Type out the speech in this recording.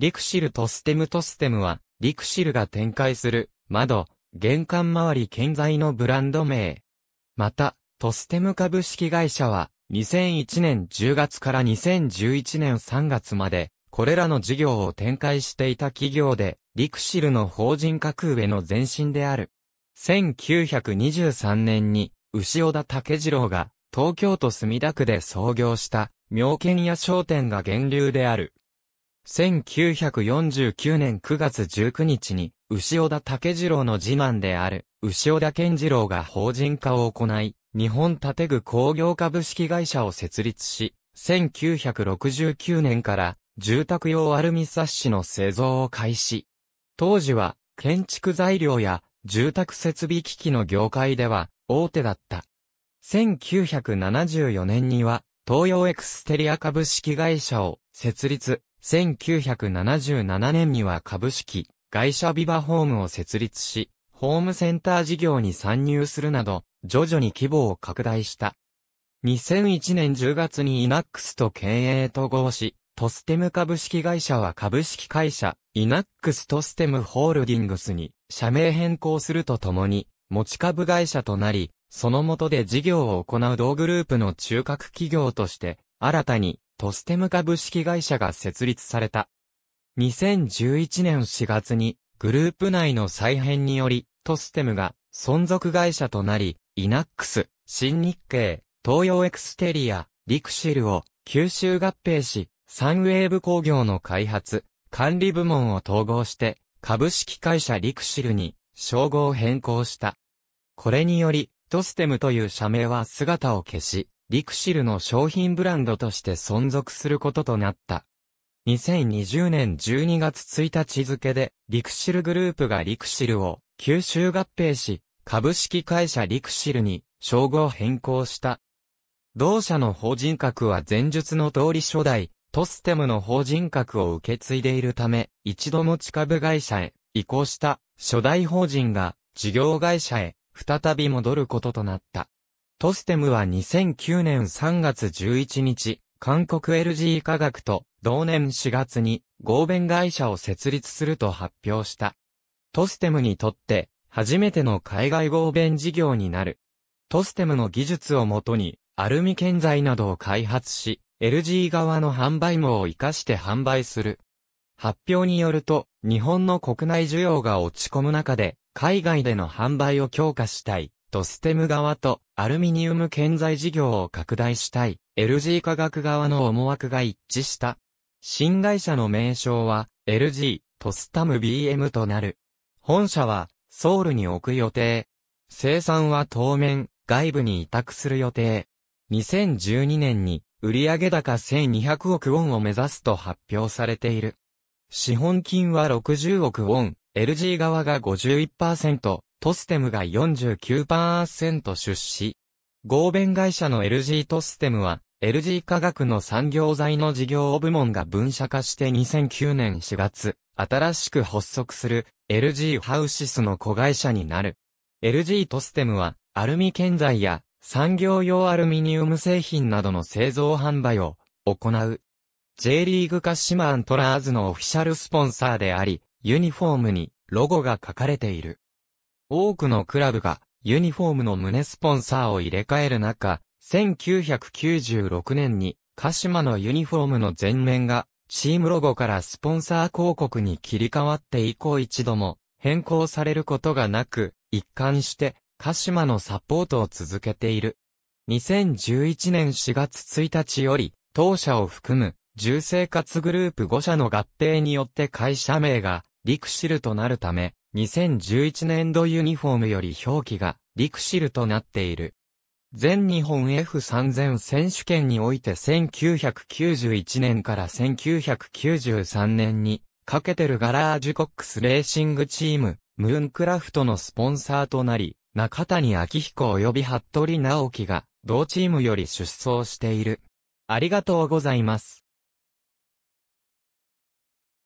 リクシルとステムとステムは、リクシルが展開する、窓、玄関周り建材のブランド名。また、トステム株式会社は、2001年10月から2011年3月まで、これらの事業を展開していた企業で、リクシルの法人格上の前身である。1923年に、牛尾田竹次郎が、東京都墨田区で創業した、妙見屋商店が源流である。1949年9月19日に、牛尾田武次郎の次男である、牛尾田健次郎が法人化を行い、日本建具工業株式会社を設立し、1969年から住宅用アルミサッシの製造を開始。当時は建築材料や住宅設備機器の業界では大手だった。1974年には東洋エクステリア株式会社を設立。1977年には株式会社ビバホームを設立し、ホームセンター事業に参入するなど、徐々に規模を拡大した。2001年10月にイナックスと経営統合し、トステム株式会社は株式会社、イナックストステムホールディングスに社名変更するとともに、持ち株会社となり、その下で事業を行う同グループの中核企業として、新たにトステム株式会社が設立された。2011年4月に、グループ内の再編により、トステムが存続会社となり、イナックス、新日経、東洋エクステリア、リクシルを吸収合併し、サンウェーブ工業の開発、管理部門を統合して、株式会社リクシルに称号を変更した。これにより、トステムという社名は姿を消し、リクシルの商品ブランドとして存続することとなった。2020年12月1日付で、リクシルグループがリクシルを吸収合併し、株式会社リクシルに称号変更した。同社の法人格は前述の通り初代、トステムの法人格を受け継いでいるため、一度持ち株会社へ移行した初代法人が事業会社へ再び戻ることとなった。トステムは2009年3月11日、韓国 LG 科学と同年4月に合弁会社を設立すると発表した。トステムにとって初めての海外合弁事業になる。トステムの技術をもとにアルミ建材などを開発し、LG 側の販売網を活かして販売する。発表によると、日本の国内需要が落ち込む中で、海外での販売を強化したい、とステム側とアルミニウム建材事業を拡大したい、LG 化学側の思惑が一致した。新会社の名称は、LG、トスタム BM となる。本社は、ソウルに置く予定。生産は当面、外部に委託する予定。2012年に、売上高1200億ウォンを目指すと発表されている。資本金は60億ウォン、LG 側が51%、トステムが49%出資。合弁会社の LG トステムは、LG 科学の産業材の事業部門が分社化して2009年4月、新しく発足する LG ハウシスの子会社になる。LG トステムは、アルミ建材や産業用アルミニウム製品などの製造販売を行う。J リーグシマアントラーズのオフィシャルスポンサーであり、ユニフォームにロゴが書かれている。多くのクラブがユニフォームの胸スポンサーを入れ替える中、1996年に鹿島のユニフォームの前面がチームロゴからスポンサー広告に切り替わって以降一度も変更されることがなく、一貫して鹿島のサポートを続けている。2011年4月1日より、当社を含む、重生活グループ5社の合併によって会社名が、リクシルとなるため、2011年度ユニフォームより表記がリクシルとなっている。全日本 F3000 選手権において1991年から1993年にかけてるガラージュコックスレーシングチーム、ムーンクラフトのスポンサーとなり、中谷昭彦及び服部直樹が同チームより出走している。ありがとうございます。